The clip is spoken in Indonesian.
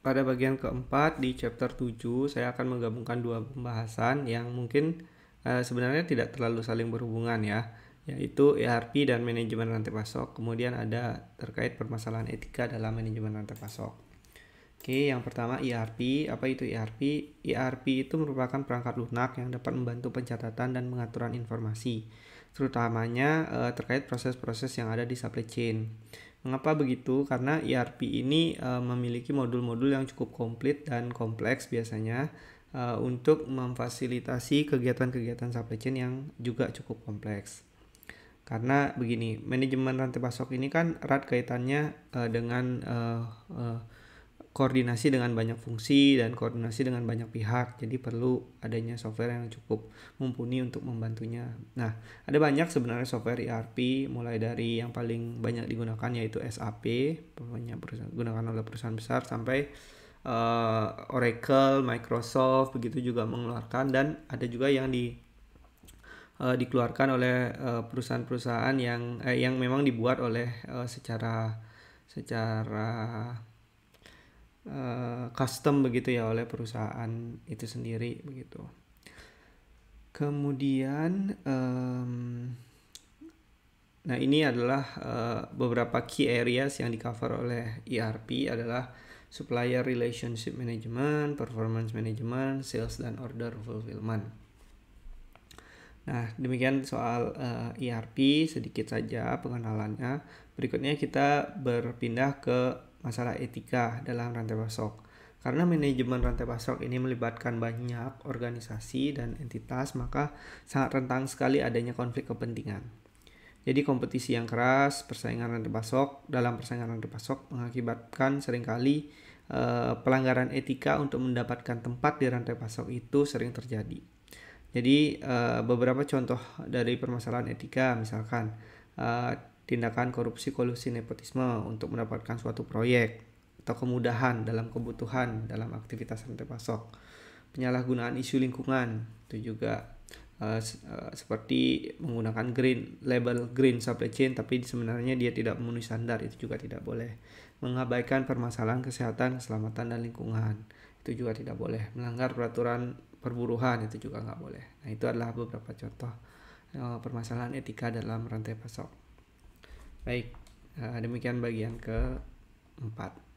pada bagian keempat di chapter 7 saya akan menggabungkan dua pembahasan yang mungkin e, sebenarnya tidak terlalu saling berhubungan ya yaitu ERP dan manajemen rantai pasok kemudian ada terkait permasalahan etika dalam manajemen rantai pasok Oke yang pertama ERP apa itu ERP ERP itu merupakan perangkat lunak yang dapat membantu pencatatan dan pengaturan informasi terutamanya eh, terkait proses-proses yang ada di supply chain Mengapa begitu? Karena ERP ini uh, memiliki modul-modul yang cukup komplit dan kompleks biasanya uh, untuk memfasilitasi kegiatan-kegiatan supply chain yang juga cukup kompleks. Karena begini, manajemen rantai pasok ini kan erat kaitannya uh, dengan uh, uh, koordinasi dengan banyak fungsi dan koordinasi dengan banyak pihak. Jadi perlu adanya software yang cukup mumpuni untuk membantunya. Nah, ada banyak sebenarnya software ERP mulai dari yang paling banyak digunakan yaitu SAP, banyak digunakan oleh perusahaan besar sampai uh, Oracle, Microsoft begitu juga mengeluarkan dan ada juga yang di uh, dikeluarkan oleh eh, perusahaan-perusahaan yang eh, yang memang dibuat oleh uh, secara secara Eh, custom begitu ya oleh perusahaan itu sendiri begitu. Kemudian um, nah ini adalah uh, beberapa key areas yang di cover oleh ERP adalah supplier relationship management, performance management, sales dan order fulfillment. Nah, demikian soal uh, eh, ERP sedikit saja pengenalannya. Berikutnya kita berpindah ke masalah etika dalam rantai pasok. Karena manajemen rantai pasok ini melibatkan banyak organisasi dan entitas, maka sangat rentang sekali adanya konflik kepentingan. Jadi kompetisi yang keras, persaingan rantai pasok, dalam persaingan rantai pasok mengakibatkan seringkali eh, pelanggaran etika untuk mendapatkan tempat di rantai pasok itu sering terjadi. Jadi eh, beberapa contoh dari permasalahan etika misalkan eh, tindakan korupsi kolusi nepotisme untuk mendapatkan suatu proyek atau kemudahan dalam kebutuhan dalam aktivitas rantai pasok penyalahgunaan isu lingkungan itu juga uh, uh, seperti menggunakan green label green supply chain tapi sebenarnya dia tidak memenuhi standar itu juga tidak boleh mengabaikan permasalahan kesehatan keselamatan dan lingkungan itu juga tidak boleh melanggar peraturan perburuhan itu juga nggak boleh nah itu adalah beberapa contoh uh, permasalahan etika dalam rantai pasok Baik, eh, demikian bagian keempat.